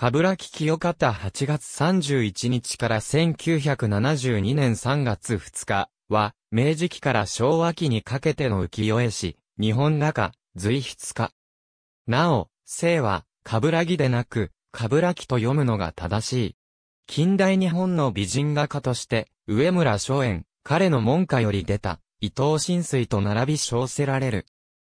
冠城清方8月31日から1972年3月2日は、明治期から昭和期にかけての浮世絵師、日本画家、随筆家。なお、姓は、ラギでなく、ラキと読むのが正しい。近代日本の美人画家として、上村松園、彼の門下より出た、伊藤新水と並び称せられる。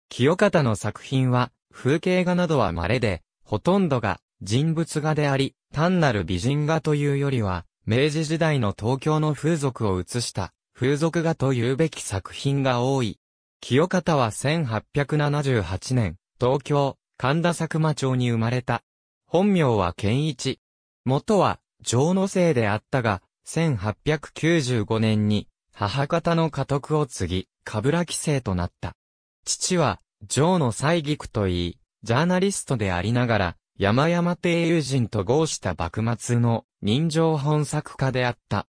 清方の作品は、風景画などは稀で、ほとんどが人物画であり、単なる美人画というよりは、明治時代の東京の風俗を映した、風俗画というべき作品が多い。清方は1878年、東京、神田佐久間町に生まれた。本名は健一。元は、城の姓であったが、1895年に、母方の家督を継ぎ、かぶら帰省となった。父は、城の西菊といい、ジャーナリストでありながら、山山亭友人と合した幕末の人情本作家であった。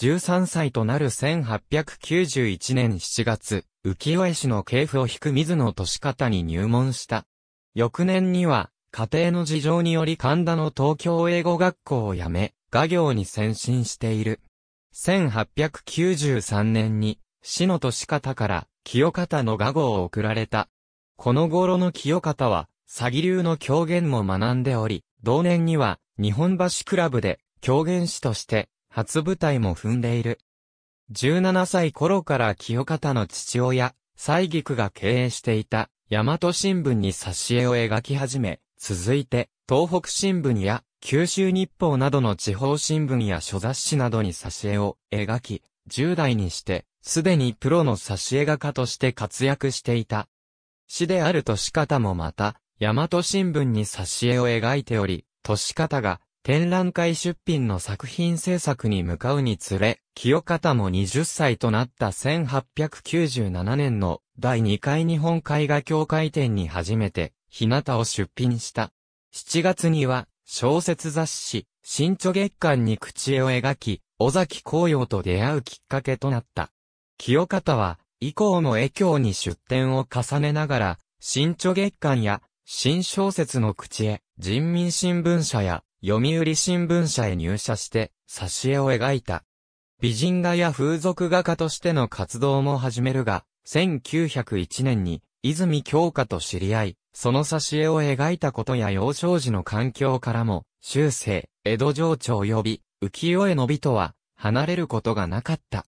13歳となる1891年7月、浮世絵師の系譜を引く水野利方に入門した。翌年には、家庭の事情により神田の東京英語学校を辞め、画業に先進している。1893年に、死の利方から清方の画号を送られた。この頃の清方は、詐欺流の狂言も学んでおり、同年には日本橋クラブで狂言師として初舞台も踏んでいる。17歳頃から清方の父親、西菊が経営していた大和新聞に挿絵を描き始め、続いて東北新聞や九州日報などの地方新聞や書雑誌などに挿絵を描き、10代にして、すでにプロの挿絵画家として活躍していた。詩であると方もまた、大和新聞に挿絵を描いており、年方が展覧会出品の作品制作に向かうにつれ、清方も20歳となった1897年の第2回日本絵画協会展に初めて、日向を出品した。7月には、小説雑誌、新著月間に口絵を描き、尾崎紅葉と出会うきっかけとなった。清方は、以降も絵教に出展を重ねながら、新著月間や新小説の口へ、人民新聞社や、読売新聞社へ入社して、挿絵を描いた。美人画や風俗画家としての活動も始めるが、1901年に、泉京香と知り合い、その挿絵を描いたことや幼少時の環境からも、終生、江戸情緒及び、浮世絵の美とは、離れることがなかった。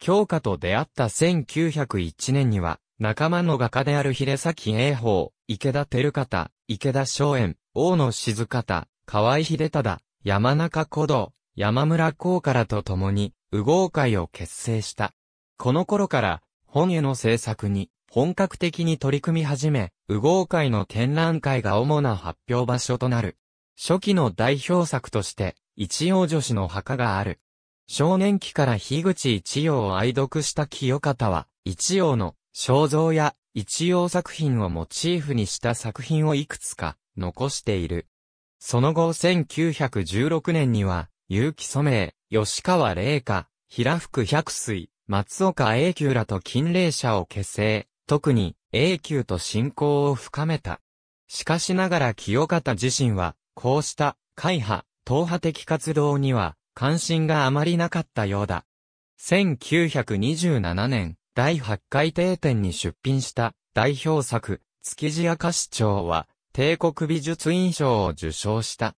京香と出会った1901年には、仲間の画家である秀崎英宝、池田照方、池田松園、大野静方、河合秀忠、山中古道、山村孝からと共に、右合会を結成した。この頃から、本への制作に、本格的に取り組み始め、右合会の展覧会が主な発表場所となる。初期の代表作として、一応女子の墓がある。少年期から樋口一葉を愛読した清方は、一葉の肖像や一応作品をモチーフにした作品をいくつか残している。その後1916年には、結城祖明、吉川玲香、平福百水、松岡永久らと近霊者を結成、特に永久と信仰を深めた。しかしながら清方自身は、こうした会派、党派的活動には関心があまりなかったようだ。1927年、第8回定点に出品した代表作、築地明石町は、帝国美術院賞を受賞した。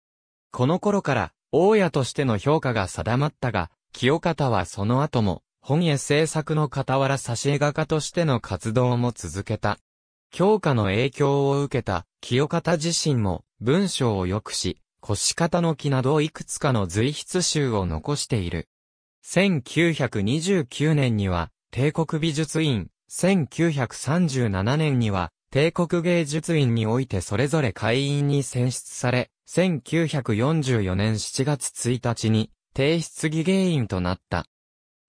この頃から、大家としての評価が定まったが、清方はその後も、本屋制作の傍ら挿絵画家としての活動も続けた。教科の影響を受けた清方自身も文章を良くし、腰方の木などいくつかの随筆集を残している。1929年には帝国美術院、1937年には、帝国芸術院においてそれぞれ会員に選出され、1944年7月1日に、帝室議芸員となった。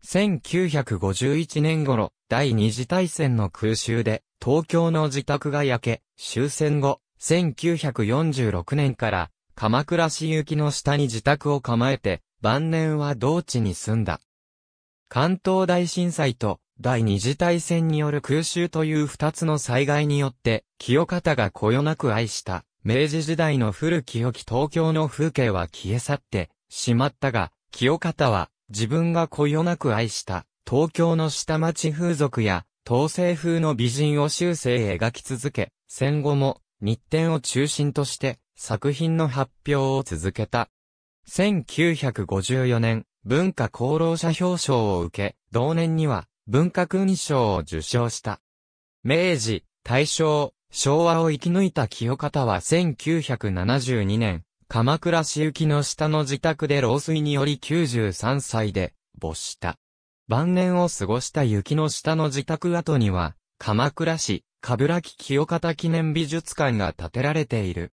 1951年頃、第二次大戦の空襲で、東京の自宅が焼け、終戦後、1946年から、鎌倉市行きの下に自宅を構えて、晩年は同地に住んだ。関東大震災と第二次大戦による空襲という二つの災害によって、清方がこよなく愛した、明治時代の古き良き東京の風景は消え去ってしまったが、清方は自分がこよなく愛した東京の下町風俗や東西風の美人を修正。描き続け、戦後も日展を中心として作品の発表を続けた。1954年、文化功労者表彰を受け、同年には文化勲章を受賞した。明治、大正、昭和を生き抜いた清方は1972年、鎌倉市行きの下の自宅で老衰により93歳で没した。晩年を過ごした雪の下の自宅跡には、鎌倉市、かぶらき清方記念美術館が建てられている。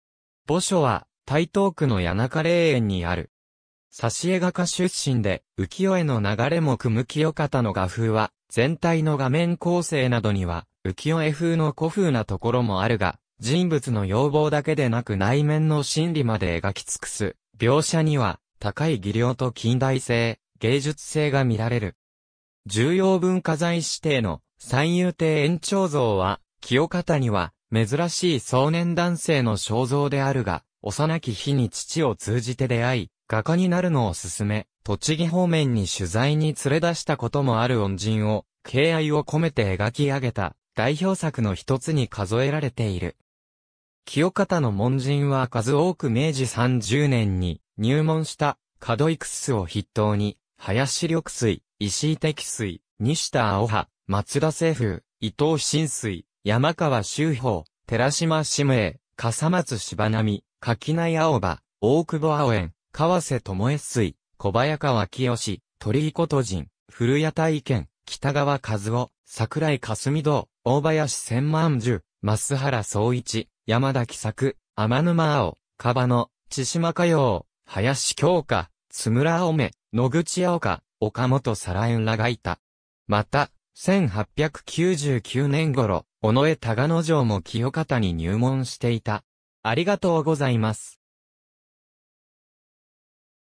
墓所は、台東区の谷中霊園にある。挿絵画家出身で、浮世絵の流れも組む清方の画風は、全体の画面構成などには、浮世絵風の古風なところもあるが、人物の要望だけでなく内面の心理まで描き尽くす、描写には、高い技量と近代性、芸術性が見られる。重要文化財指定の三遊亭延長像は、清方には、珍しい壮年男性の肖像であるが、幼き日に父を通じて出会い、画家になるのを勧め、栃木方面に取材に連れ出したこともある恩人を、敬愛を込めて描き上げた代表作の一つに数えられている。清方の門人は数多く明治30年に入門した門育須を筆頭に、林緑水、石井適水、西田青葉、松田清風、伊藤新水、山川周宝、寺島志明、笠松柴波、垣内青葉、大久保青園、川瀬智恵水、小早川清、鳥居琴人、古谷大賢、北川和夫、桜井霞堂、大林千万樹、増原総一、山田喜作、天沼青、カバ野、千島歌謡、林京花、津村青梅、野口青花、岡本皿園らがいた。また、1899年頃、尾上高野城も清方に入門していた。ありがとうございます。